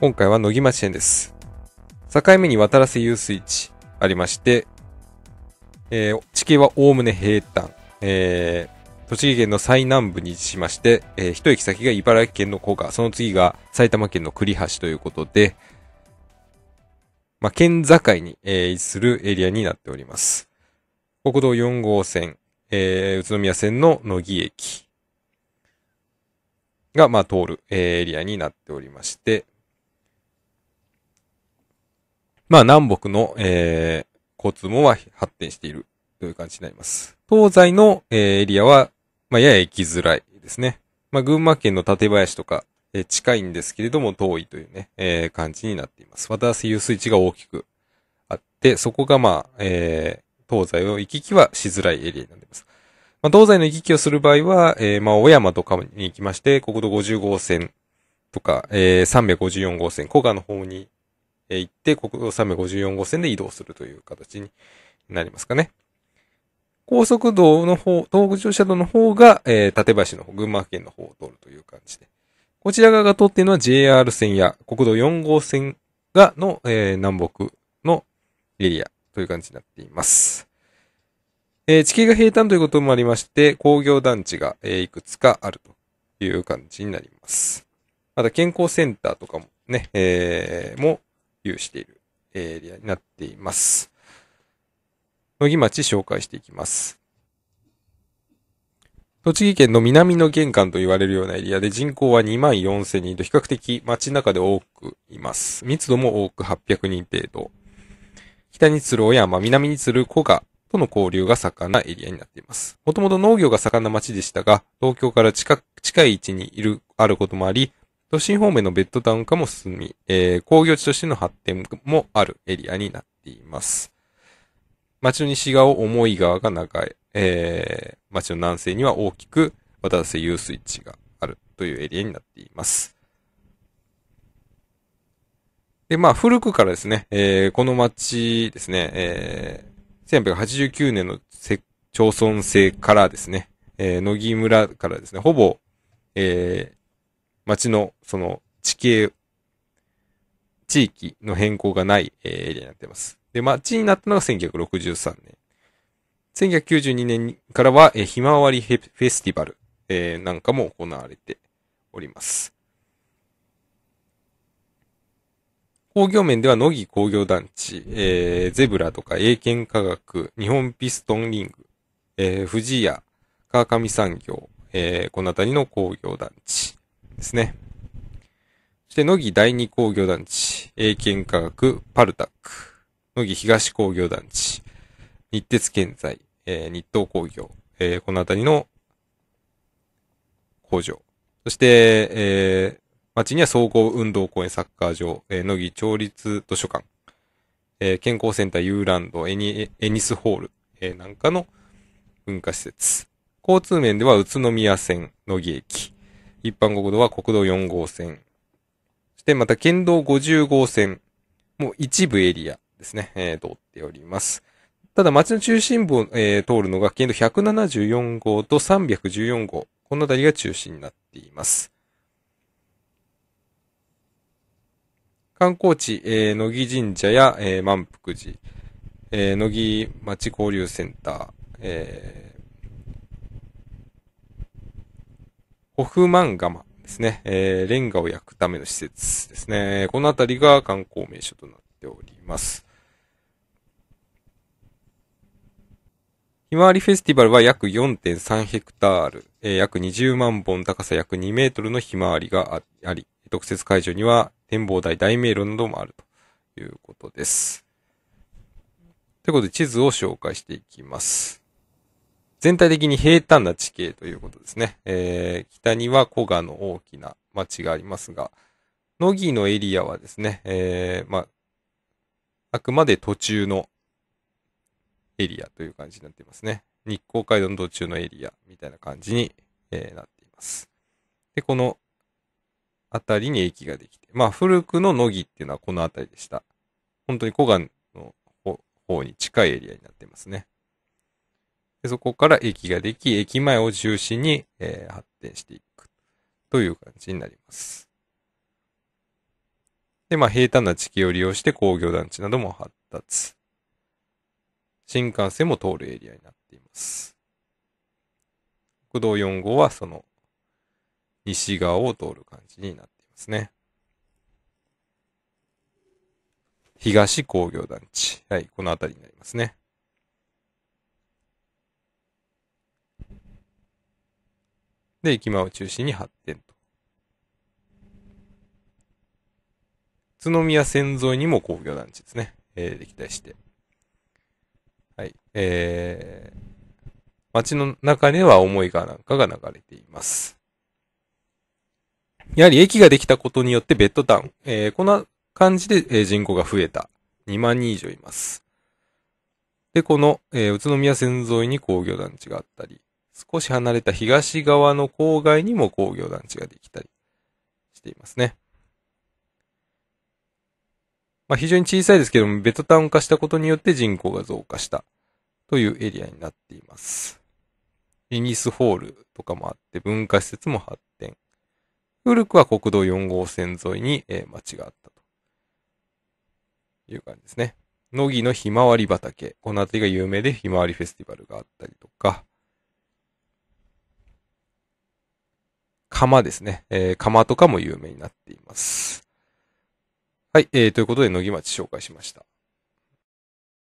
今回は野木町園です。境目に渡らせ遊水地ありまして、えー、地形はおおむね平坦、えー、栃木県の最南部に位置しまして、えー、一駅先が茨城県の古河、その次が埼玉県の栗橋ということで、まあ、県境に、えー、位置するエリアになっております。国道4号線、えー、宇都宮線の野木駅、が、まあ、通る、えー、エリアになっておりまして、まあ、南北の、えー、交通網は発展しているという感じになります。東西の、えー、エリアは、まあ、やや行きづらいですね。まあ、群馬県の館林とか、えー、近いんですけれども遠いというね、えー、感じになっています。渡瀬遊水地が大きくあって、そこがまあ、えー、東西を行き来はしづらいエリアになっています。まあ、東西の行き来をする場合は、えー、まあ、小山とかに行きまして、国道50号線とか、えー、354号線、小賀の方に、行って、国道354号線で移動するという形になりますかね。高速道の方、東北自動車道の方が、えー、立橋の方、群馬県の方を通るという感じで。こちら側が通っているのは JR 線や国道4号線がの、えー、南北のエリアという感じになっています。えー、地形が平坦ということもありまして、工業団地が、えー、いくつかあるという感じになります。また健康センターとかもね、えー、も有しているエリアになっています。野木町紹介していきます。栃木県の南の玄関と言われるようなエリアで人口は2万4000人と比較的街中で多くいます。密度も多く800人程度。北に鶴る小山、南に鶴る古賀、との交流が盛んなエリアになっています。もともと農業が盛んな町でしたが、東京から近近い位置にいる、あることもあり、都心方面のベッドタウン化も進み、えー、工業地としての発展もあるエリアになっています。町の西側を重い川が長い、えー、町の南西には大きく渡瀬遊水地があるというエリアになっています。で、まあ、古くからですね、えー、この町ですね、えー、1989年の町村制からですね、えー、野木村からですね、ほぼ、えー、町の、その、地形、地域の変更がない、えー、エリアになっています。で、町になったのが1963年。1992年からは、えー、ひまわりフェスティバル、えー、なんかも行われております。工業面では乃木工業団地、えー、ゼブラとか英検科学、日本ピストンリング、えー、藤屋、川上産業、えー、この辺りの工業団地ですね。そして、乃木第二工業団地、英検科学、パルタック、乃木東工業団地、日鉄建材、えー、日東工業、えー、この辺りの工場。そして、えー、町には総合運動公園、サッカー場、えー、乃木町立図書館、えー、健康センター遊覧道、エニエニスホール、えー、なんかの文化施設。交通面では宇都宮線、乃木駅。一般国道は国道4号線。そしてまた県道50号線も一部エリアですね、えー、通っております。ただ町の中心部を、えー、通るのが県道174号と314号。この辺りが中心になっています。観光地、えー、乃木神社や、えー、満福寺、えー、乃木町交流センター、えー、ホフマンガマですね、えー、レンガを焼くための施設ですね。この辺りが観光名所となっております。ひまわりフェスティバルは約4.3ヘクタール、えー、約20万本高さ約2メートルのひまわりがあり、特設会場には展望台、大迷路などもあるということです。ということで、地図を紹介していきます。全体的に平坦な地形ということですね。えー、北には古河の大きな町がありますが、野木のエリアはですね、えー、まあ、あくまで途中のエリアという感じになっていますね。日光街道の途中のエリアみたいな感じに、えー、なっています。で、このあたりに駅ができて、まあ古くの乃木っていうのはこのあたりでした。本当に古賀の方に近いエリアになってますね。でそこから駅ができ、駅前を中心に、えー、発展していくという感じになります。で、まあ平坦な地形を利用して工業団地なども発達。新幹線も通るエリアになっています。国道4号はその西側を通る感じになっていますね。東工業団地。はい、この辺りになりますね。で、駅前を中心に発展と。宇都宮線沿いにも工業団地ですね。えー、歴代して。はい。えー、街の中では思いがなんかが流れています。やはり駅ができたことによってベッドタウン。えー、こんな感じで、え人口が増えた。2万人以上います。で、この、えー、宇都宮線沿いに工業団地があったり、少し離れた東側の郊外にも工業団地ができたりしていますね。まあ、非常に小さいですけども、ベドタウン化したことによって人口が増加したというエリアになっています。リニスホールとかもあって、文化施設も発展。古くは国道4号線沿いに、町があったという感じですね。乃木のひまわり畑。この辺りが有名でひまわりフェスティバルがあったりとか、釜ですね。えー、釜とかも有名になっています。はい、えー、ということで、乃木町紹介しました。